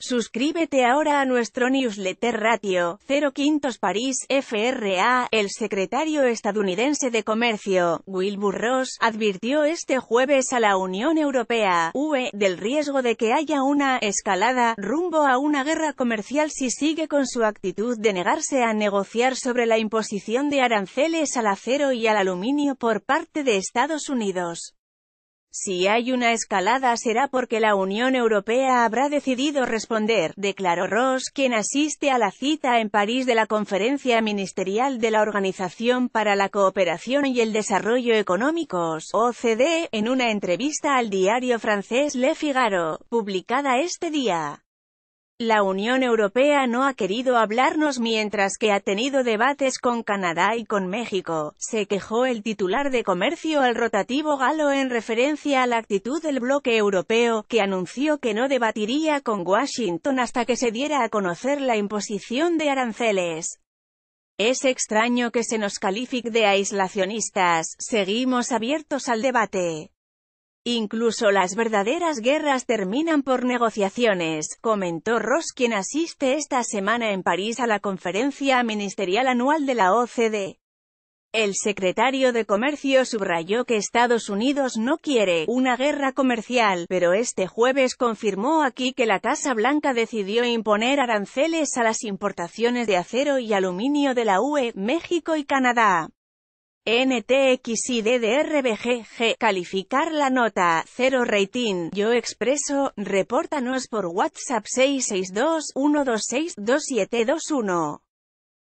Suscríbete ahora a nuestro newsletter Ratio 0 Quintos París FRA. El secretario estadounidense de Comercio, Wilbur Ross, advirtió este jueves a la Unión Europea UE del riesgo de que haya una escalada rumbo a una guerra comercial si sigue con su actitud de negarse a negociar sobre la imposición de aranceles al acero y al aluminio por parte de Estados Unidos. Si hay una escalada será porque la Unión Europea habrá decidido responder, declaró Ross, quien asiste a la cita en París de la conferencia ministerial de la Organización para la Cooperación y el Desarrollo Económicos, OCDE, en una entrevista al diario francés Le Figaro, publicada este día. La Unión Europea no ha querido hablarnos mientras que ha tenido debates con Canadá y con México, se quejó el titular de comercio al rotativo galo en referencia a la actitud del bloque europeo, que anunció que no debatiría con Washington hasta que se diera a conocer la imposición de aranceles. Es extraño que se nos califique de aislacionistas, seguimos abiertos al debate. Incluso las verdaderas guerras terminan por negociaciones, comentó Ross quien asiste esta semana en París a la conferencia ministerial anual de la OCDE. El secretario de Comercio subrayó que Estados Unidos no quiere una guerra comercial, pero este jueves confirmó aquí que la Casa Blanca decidió imponer aranceles a las importaciones de acero y aluminio de la UE, México y Canadá. NTX y DDRBGG, calificar la nota, 0 rating, yo expreso, repórtanos por WhatsApp 662 126 2721.